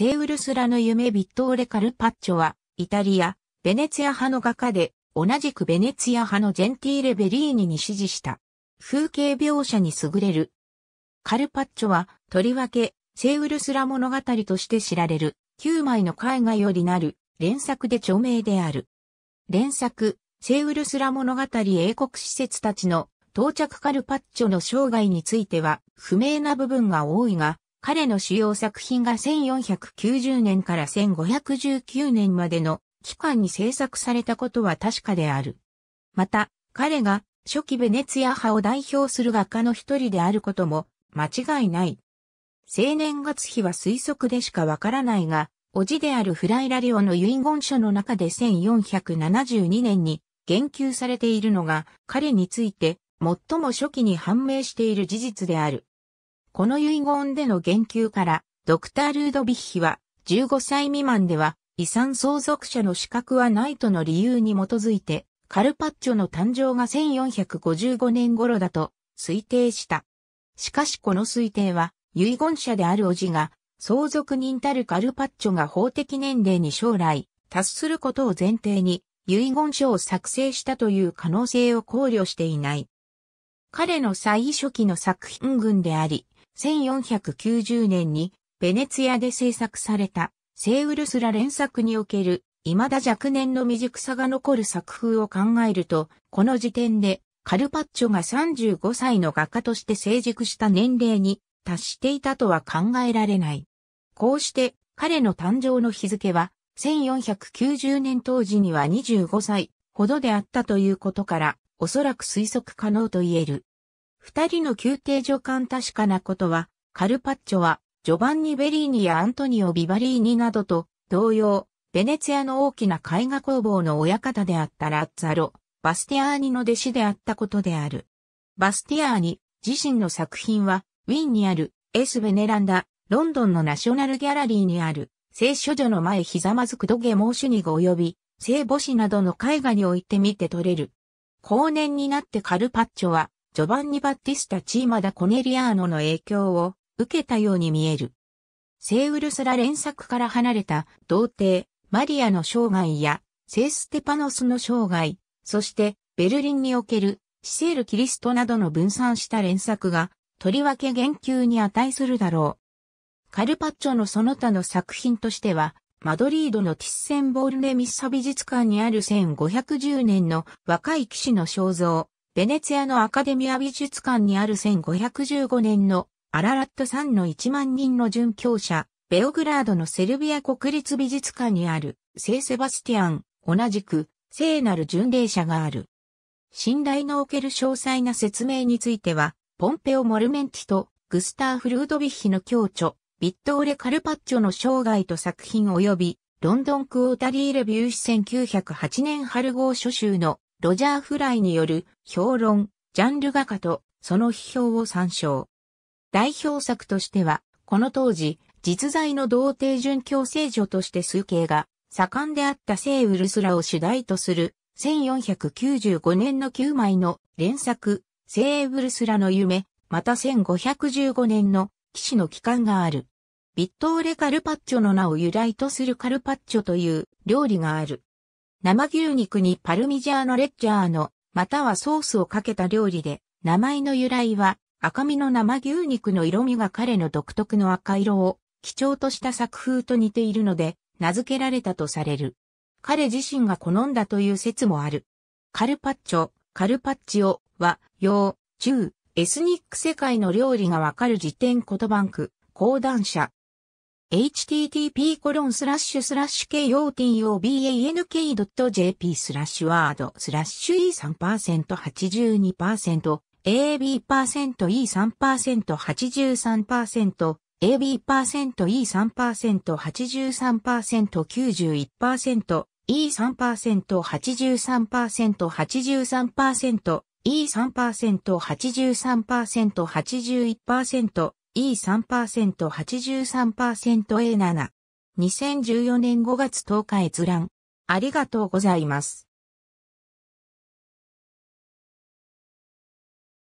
セウルスラの夢ビットーレ・カルパッチョは、イタリア、ベネツィア派の画家で、同じくベネツィア派のジェンティーレ・ベリーニに支持した。風景描写に優れる。カルパッチョは、とりわけ、セウルスラ物語として知られる、9枚の絵画よりなる、連作で著名である。連作、セウルスラ物語英国施設たちの到着カルパッチョの生涯については不明な部分が多いが、彼の主要作品が1490年から1519年までの期間に制作されたことは確かである。また、彼が初期ベネツィア派を代表する画家の一人であることも間違いない。青年月日は推測でしかわからないが、叔父であるフライラリオの遺言書の中で1472年に言及されているのが彼について最も初期に判明している事実である。この遺言での言及から、ドクター・ルードビッヒは、15歳未満では遺産相続者の資格はないとの理由に基づいて、カルパッチョの誕生が1455年頃だと推定した。しかしこの推定は、遺言者であるおじが、相続人たるカルパッチョが法的年齢に将来、達することを前提に、遺言書を作成したという可能性を考慮していない。彼の最初期の作品群であり、1490年にベネツィアで制作されたセウルスラ連作における未だ若年の未熟さが残る作風を考えると、この時点でカルパッチョが35歳の画家として成熟した年齢に達していたとは考えられない。こうして彼の誕生の日付は1490年当時には25歳ほどであったということからおそらく推測可能と言える。二人の宮廷助官確かなことは、カルパッチョは、ジョバンニ・ベリーニやアントニオ・ビバリーニなどと、同様、ベネツィアの大きな絵画工房の親方であったラッツァロ、バスティアーニの弟子であったことである。バスティアーニ、自身の作品は、ウィーンにある、エス・ベネランダ、ロンドンのナショナルギャラリーにある、聖書女の前ひざまずく土下猛主に及び、聖母子などの絵画において見て取れる。後年になってカルパッチョは、ジョバンニ・バッティスタ・チーマダ・コネリアーノの影響を受けたように見える。イウルスラ連作から離れた童貞、マリアの生涯やセーステパノスの生涯、そしてベルリンにおけるシセール・キリストなどの分散した連作が、とりわけ言及に値するだろう。カルパッチョのその他の作品としては、マドリードのティッセンボールネ・ミッサ美術館にある1510年の若い騎士の肖像、ベネツィアのアカデミア美術館にある1515年のアララット3の1万人の殉教者、ベオグラードのセルビア国立美術館にある聖セバスティアン、同じく聖なる巡礼者がある。信頼のおける詳細な説明については、ポンペオ・モルメンティとグスター・フルードビッヒの共著、ビットオレ・カルパッチョの生涯と作品及び、ロンドンクオータリーレビュー1908年春号初集のロジャー・フライによる評論、ジャンル画家とその批評を参照。代表作としては、この当時、実在の童貞殉教聖女として数形が盛んであった聖ウルスラを主題とする1495年の9枚の連作、聖ウルスラの夢、また1515年の騎士の帰還がある。ビットーレ・カルパッチョの名を由来とするカルパッチョという料理がある。生牛肉にパルミジャーノレッジャーの、またはソースをかけた料理で、名前の由来は、赤身の生牛肉の色味が彼の独特の赤色を基調とした作風と似ているので、名付けられたとされる。彼自身が好んだという説もある。カルパッチョ、カルパッチオは、洋、中、エスニック世界の料理がわかる辞典言葉句、講談社、http://kotobank.jp スラッシュワードスラッシュ E3%82% AB%E3%83% AB%E3%83%91% E3%83%83% E3%83%81% E3%、83%A7。2014年5月10日閲覧。ありがとうございます。